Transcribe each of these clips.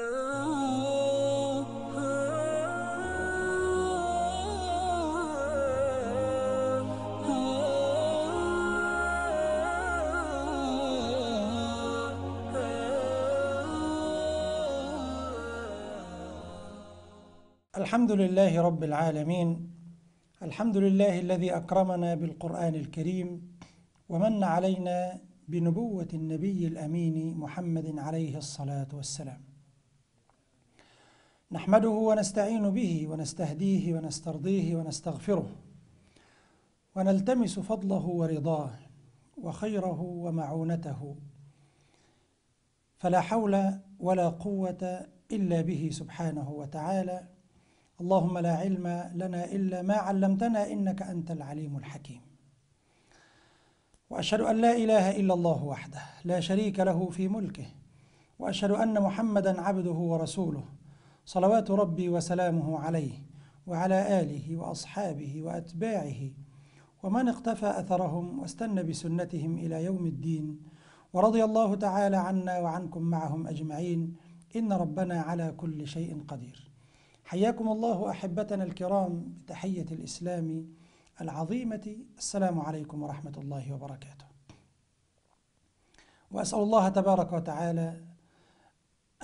الحمد لله رب العالمين الحمد لله الذي أكرمنا بالقرآن الكريم ومن علينا بنبوة النبي الأمين محمد عليه الصلاة والسلام نحمده ونستعين به ونستهديه ونسترضيه ونستغفره ونلتمس فضله ورضاه وخيره ومعونته فلا حول ولا قوة إلا به سبحانه وتعالى اللهم لا علم لنا إلا ما علمتنا إنك أنت العليم الحكيم وأشهد أن لا إله إلا الله وحده لا شريك له في ملكه وأشهد أن محمدا عبده ورسوله صلوات ربي وسلامه عليه وعلى آله وأصحابه وأتباعه ومن اقتفى أثرهم واستنى بسنتهم إلى يوم الدين ورضي الله تعالى عنا وعنكم معهم أجمعين إن ربنا على كل شيء قدير حياكم الله أحبتنا الكرام بتحية الإسلام العظيمة السلام عليكم ورحمة الله وبركاته وأسأل الله تبارك وتعالى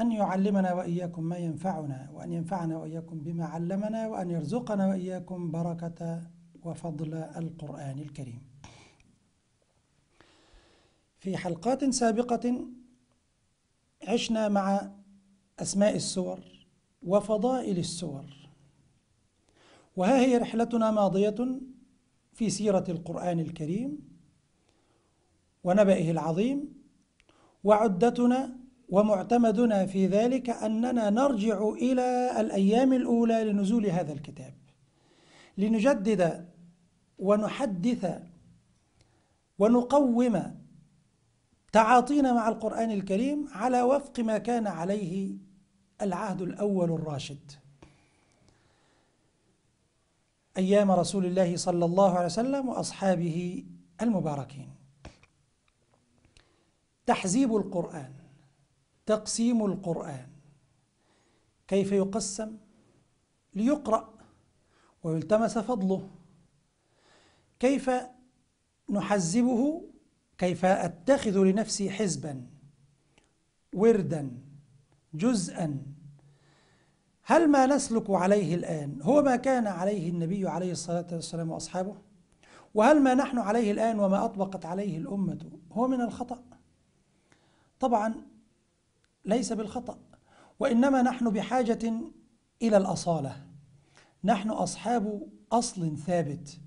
أن يعلمنا وإياكم ما ينفعنا وأن ينفعنا وإياكم بما علمنا وأن يرزقنا وإياكم بركة وفضل القرآن الكريم في حلقات سابقة عشنا مع أسماء السور وفضائل السور وها هي رحلتنا ماضية في سيرة القرآن الكريم ونبئه العظيم وعدتنا ومعتمدنا في ذلك أننا نرجع إلى الأيام الأولى لنزول هذا الكتاب لنجدد ونحدث ونقوم تعاطينا مع القرآن الكريم على وفق ما كان عليه العهد الأول الراشد أيام رسول الله صلى الله عليه وسلم وأصحابه المباركين تحزيب القرآن تقسيم القرآن كيف يقسم ليقرأ ويلتمس فضله كيف نحزبه كيف أتخذ لنفسي حزبا وردا جزءا هل ما نسلك عليه الآن هو ما كان عليه النبي عليه الصلاة والسلام وأصحابه وهل ما نحن عليه الآن وما أطبقت عليه الأمة هو من الخطأ طبعا ليس بالخطأ وإنما نحن بحاجة إلى الأصالة نحن أصحاب أصل ثابت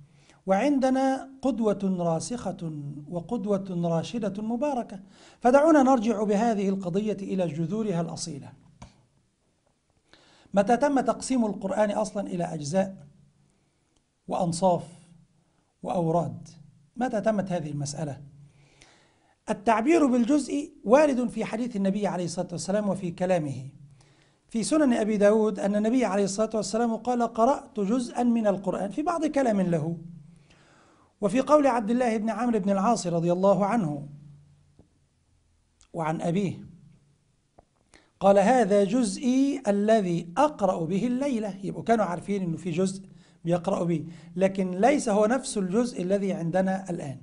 وعندنا قدوة راسخة وقدوة راشدة مباركة فدعونا نرجع بهذه القضية إلى جذورها الأصيلة متى تم تقسيم القرآن أصلا إلى أجزاء وأنصاف وأوراد متى تمت هذه المسألة؟ التعبير بالجزء وارد في حديث النبي عليه الصلاة والسلام وفي كلامه في سنن أبي داود أن النبي عليه الصلاة والسلام قال قرأت جزءا من القرآن في بعض كلام له وفي قول عبد الله بن عامر بن العاص رضي الله عنه وعن أبيه قال هذا جزئي الذي أقرأ به الليلة يبقوا كانوا عارفين أنه في جزء بيقرأ به لكن ليس هو نفس الجزء الذي عندنا الآن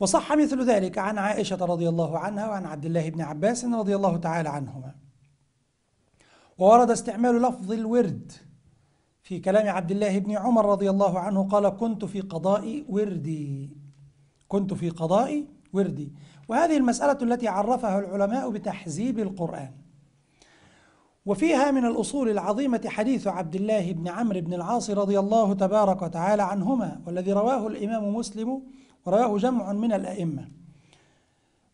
وصح مثل ذلك عن عائشة رضي الله عنها وعن عبد الله بن عباس رضي الله تعالى عنهما وورد استعمال لفظ الورد في كلام عبد الله بن عمر رضي الله عنه قال كنت في قضاء وردي كنت في قضاء وردي وهذه المسألة التي عرفها العلماء بتحزيب القرآن وفيها من الأصول العظيمة حديث عبد الله بن عمرو بن العاص رضي الله تبارك وتعالى عنهما والذي رواه الإمام مسلم ورواه جمع من الأئمة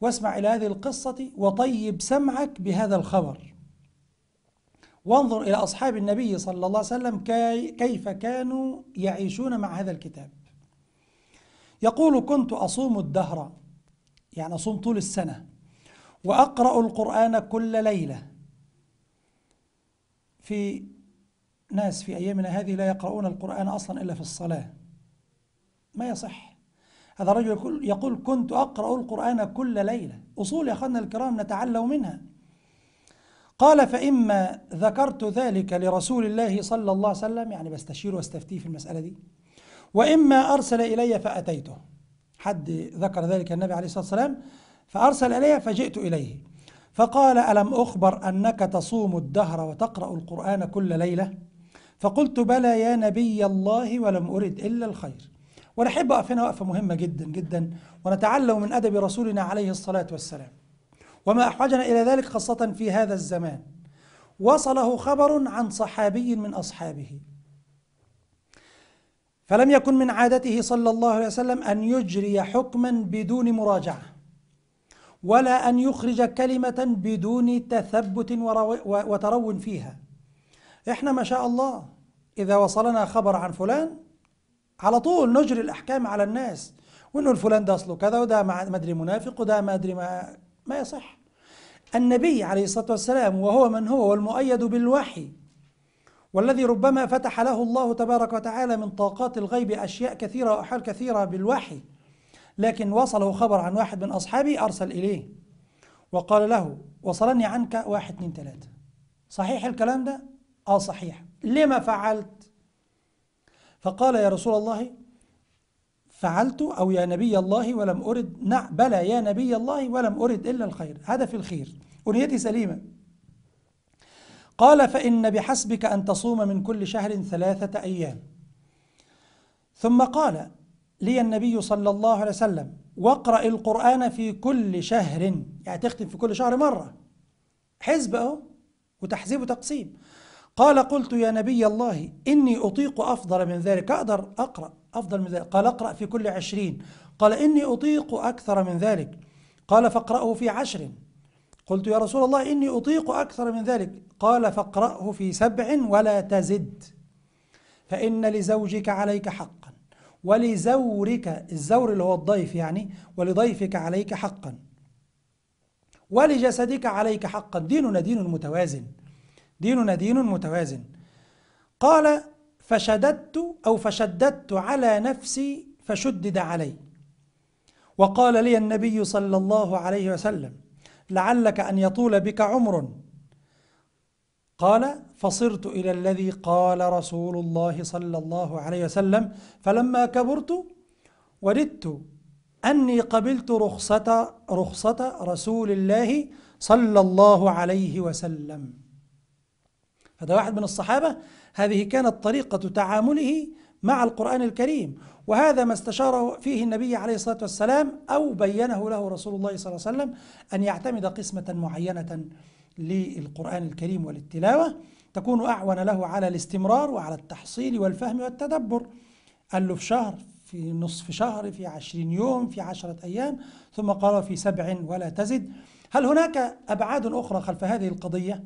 واسمع إلى هذه القصة وطيب سمعك بهذا الخبر وانظر إلى أصحاب النبي صلى الله عليه وسلم كيف كانوا يعيشون مع هذا الكتاب يقول كنت أصوم الدهر يعني أصوم طول السنة وأقرأ القرآن كل ليلة في ناس في أيامنا هذه لا يقرؤون القرآن أصلا إلا في الصلاة ما يصح هذا الرجل يقول, يقول كنت أقرأ القرآن كل ليلة أصول يا أخوانا الكرام نتعلم منها قال فإما ذكرت ذلك لرسول الله صلى الله عليه وسلم يعني بستشير واستفتيه في المسألة دي وإما أرسل إلي فأتيته حد ذكر ذلك النبي عليه الصلاة والسلام فأرسل إلي فجئت إليه فقال ألم أخبر أنك تصوم الدهر وتقرأ القرآن كل ليلة فقلت بلى يا نبي الله ولم أرد إلا الخير ونحب اقف هنا وقفه مهمه جدا جدا ونتعلم من ادب رسولنا عليه الصلاه والسلام وما احوجنا الى ذلك خاصه في هذا الزمان وصله خبر عن صحابي من اصحابه فلم يكن من عادته صلى الله عليه وسلم ان يجري حكما بدون مراجعه ولا ان يخرج كلمه بدون تثبت وترون فيها احنا ما شاء الله اذا وصلنا خبر عن فلان على طول نجري الأحكام على الناس وانه الفلان ده أصله كذا وده ما أدري منافق وده ما أدري ما ما يصح النبي عليه الصلاة والسلام وهو من هو والمؤيد بالوحي والذي ربما فتح له الله تبارك وتعالى من طاقات الغيب أشياء كثيرة وأحوال كثيرة بالوحي لكن وصله خبر عن واحد من أصحابي أرسل إليه وقال له وصلني عنك واحد اثنين ثلاثه صحيح الكلام ده؟ آه صحيح لما فعلت؟ فقال يا رسول الله فعلت أو يا نبي الله ولم أرد نعم بلى يا نبي الله ولم أرد إلا الخير في الخير ونيتي سليمة قال فإن بحسبك أن تصوم من كل شهر ثلاثة أيام ثم قال لي النبي صلى الله عليه وسلم واقرأ القرآن في كل شهر يعني تختم في كل شهر مرة حزب أهو وتحزيب وتقسيم قال قلت يا نبي الله إني أطيق أفضل من ذلك أقدر أقرأ أفضل من ذلك قال أقرأ في كل عشرين قال إني أطيق أكثر من ذلك قال فاقرأه في عشر قلت يا رسول الله إني أطيق أكثر من ذلك قال فاقرأه في سبع ولا تزد فإن لزوجك عليك حقا ولزورك الزور اللي هو الضيف يعني ولضيفك عليك حقا ولجسدك عليك حقا ديننا دين متوازن ديننا دين متوازن قال فشددت أو فشددت على نفسي فشدد علي وقال لي النبي صلى الله عليه وسلم لعلك أن يطول بك عمر قال فصرت إلى الذي قال رسول الله صلى الله عليه وسلم فلما كبرت وردت أني قبلت رخصة رخصة رسول الله صلى الله عليه وسلم فده واحد من الصحابة هذه كانت طريقة تعامله مع القرآن الكريم وهذا ما استشار فيه النبي عليه الصلاة والسلام أو بينه له رسول الله صلى الله عليه وسلم أن يعتمد قسمة معينة للقرآن الكريم وللتلاوة تكون أعون له على الاستمرار وعلى التحصيل والفهم والتدبر قال له في شهر في نصف شهر في عشرين يوم في عشرة أيام ثم قال في سبع ولا تزد هل هناك أبعاد أخرى خلف هذه القضية؟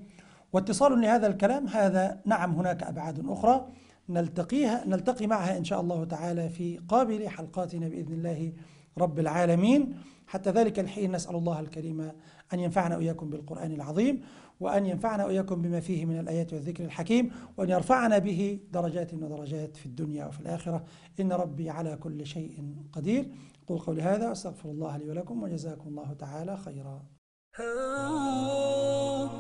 واتصال لهذا الكلام هذا نعم هناك أبعاد أخرى نلتقيها نلتقي معها إن شاء الله تعالى في قابل حلقاتنا بإذن الله رب العالمين حتى ذلك الحين نسأل الله الكريم أن ينفعنا وإياكم بالقرآن العظيم وأن ينفعنا وإياكم بما فيه من الآيات والذكر الحكيم وأن يرفعنا به درجات ودرجات في الدنيا وفي الآخرة إن ربي على كل شيء قدير أقول قولي هذا وأستغفر الله لي ولكم وجزاكم الله تعالى خيرا آه.